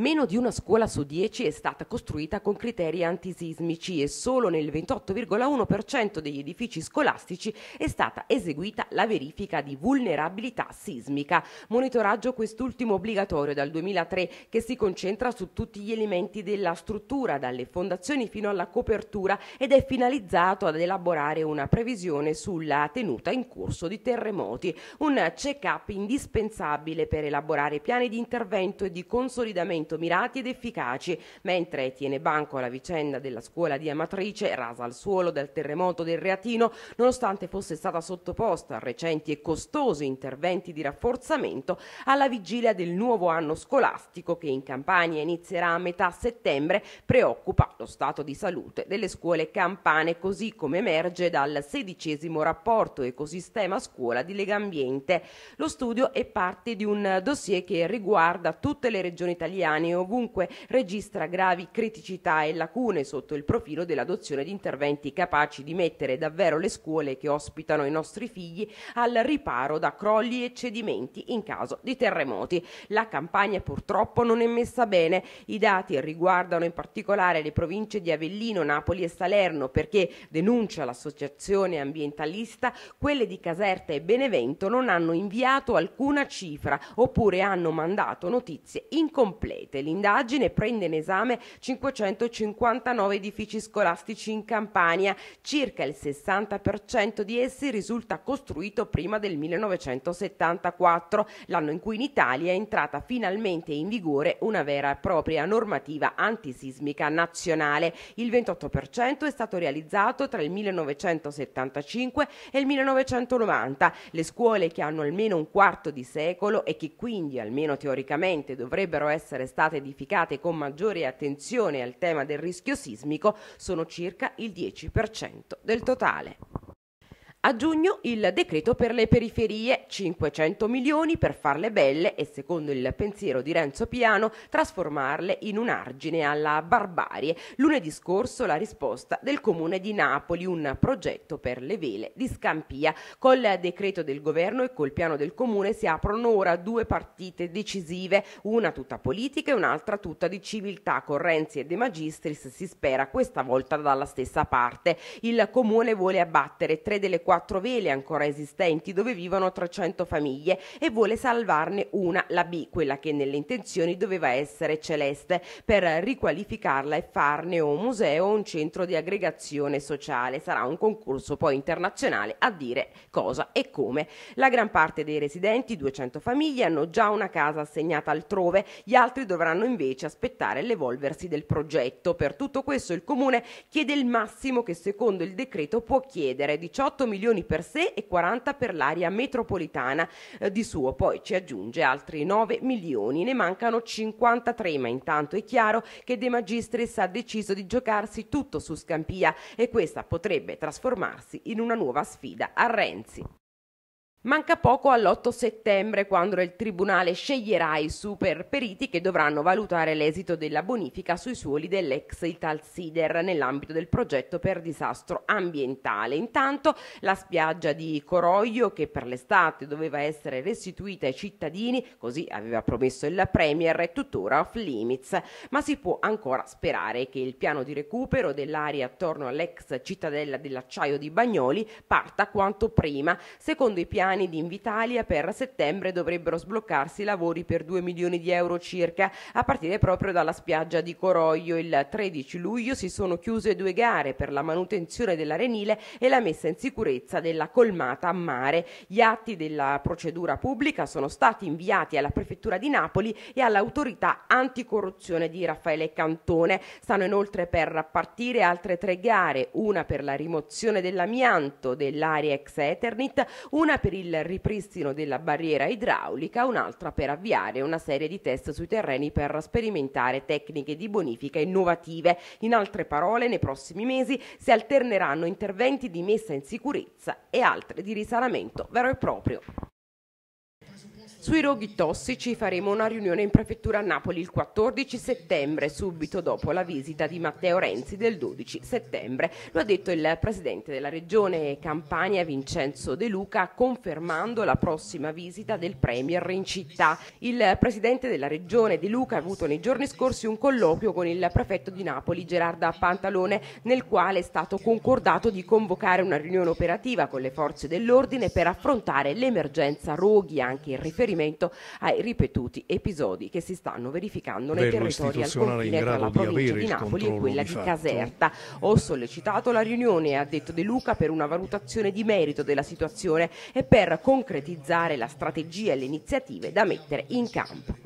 Meno di una scuola su dieci è stata costruita con criteri antisismici e solo nel 28,1% degli edifici scolastici è stata eseguita la verifica di vulnerabilità sismica. Monitoraggio quest'ultimo obbligatorio dal 2003 che si concentra su tutti gli elementi della struttura, dalle fondazioni fino alla copertura ed è finalizzato ad elaborare una previsione sulla tenuta in corso di terremoti, un check-up indispensabile per elaborare piani di intervento e di consolidamento intervento mirati ed efficaci, mentre tiene banco alla vicenda della scuola di Amatrice, rasa al suolo dal terremoto del Reatino, nonostante fosse stata sottoposta a recenti e costosi interventi di rafforzamento, alla vigilia del nuovo anno scolastico che in Campania inizierà a metà settembre, preoccupa lo stato di salute delle scuole campane, così come emerge dal sedicesimo rapporto ecosistema scuola di Legambiente. Lo studio è parte di un dossier che riguarda tutte le regioni italiane italiane ovunque registra gravi criticità e lacune sotto il profilo dell'adozione di interventi capaci di mettere davvero le scuole che ospitano i nostri figli al riparo da crolli e cedimenti in caso di terremoti. La campagna purtroppo non è messa bene. I dati riguardano in particolare le province di Avellino, Napoli e Salerno perché, denuncia l'associazione ambientalista, quelle di Caserta e Benevento non hanno inviato alcuna cifra oppure hanno mandato notizie incomplete rete. L'indagine prende in esame 559 edifici scolastici in Campania, circa il 60% di essi risulta costruito prima del 1974, l'anno in cui in Italia è entrata finalmente in vigore una vera e propria normativa antisismica nazionale. Il 28% è stato realizzato tra il 1975 e il 1990. Le scuole che hanno almeno un quarto di secolo e che quindi almeno teoricamente dovrebbero essere state state edificate con maggiore attenzione al tema del rischio sismico sono circa il 10% del totale. A giugno il decreto per le periferie, 500 milioni per farle belle e secondo il pensiero di Renzo Piano trasformarle in un argine alla barbarie. Lunedì scorso la risposta del comune di Napoli, un progetto per le vele di Scampia. Col decreto del governo e col piano del comune si aprono ora due partite decisive, una tutta politica e un'altra tutta di civiltà. Correnzi e De Magistris si spera questa volta dalla stessa parte. Il comune vuole abbattere tre delle quattro quattro vele ancora esistenti dove vivono 300 famiglie e vuole salvarne una, la B, quella che nelle intenzioni doveva essere celeste, per riqualificarla e farne un museo o un centro di aggregazione sociale. Sarà un concorso poi internazionale a dire cosa e come. La gran parte dei residenti, 200 famiglie, hanno già una casa assegnata altrove, gli altri dovranno invece aspettare l'evolversi del progetto. Per tutto questo il Comune chiede il massimo che secondo il decreto può chiedere 18 milioni milioni per sé e 40 per l'area metropolitana. Eh, di suo poi ci aggiunge altri 9 milioni, ne mancano 53, ma intanto è chiaro che De Magistris ha deciso di giocarsi tutto su Scampia e questa potrebbe trasformarsi in una nuova sfida a Renzi. Manca poco all'8 settembre, quando il Tribunale sceglierà i super periti che dovranno valutare l'esito della bonifica sui suoli dell'ex Italsider nell'ambito del progetto per disastro ambientale. Intanto la spiaggia di Coroglio, che per l'estate doveva essere restituita ai cittadini, così aveva promesso il Premier, è tuttora off limits. Ma si può ancora sperare che il piano di recupero dell'area attorno all'ex cittadella dell'acciaio di Bagnoli parta quanto prima. Secondo i piani italiani di Invitalia per settembre dovrebbero sbloccarsi i lavori per 2 milioni di euro circa, a partire proprio dalla spiaggia di Coroglio. Il 13 luglio si sono chiuse due gare per la manutenzione dell'arenile e la messa in sicurezza della colmata a mare. Gli atti della procedura pubblica sono stati inviati alla Prefettura di Napoli e all'autorità anticorruzione di Raffaele Cantone. Stanno inoltre per partire altre tre gare, una per la rimozione dell'amianto dell'area ex Eternit, una per il il ripristino della barriera idraulica, un'altra per avviare una serie di test sui terreni per sperimentare tecniche di bonifica innovative. In altre parole, nei prossimi mesi si alterneranno interventi di messa in sicurezza e altri di risanamento vero e proprio. Sui roghi tossici faremo una riunione in prefettura a Napoli il 14 settembre, subito dopo la visita di Matteo Renzi del 12 settembre. Lo ha detto il presidente della regione Campania Vincenzo De Luca confermando la prossima visita del Premier in città. Il presidente della regione De Luca ha avuto nei giorni scorsi un colloquio con il prefetto di Napoli Gerarda Pantalone nel quale è stato concordato di convocare una riunione operativa con le forze dell'ordine per affrontare l'emergenza roghi anche in riferimento riferimento ai ripetuti episodi che si stanno verificando nei territori al confine tra la provincia di, di Napoli e quella di, di Caserta. Ho sollecitato la riunione, ha detto De Luca, per una valutazione di merito della situazione e per concretizzare la strategia e le iniziative da mettere in campo.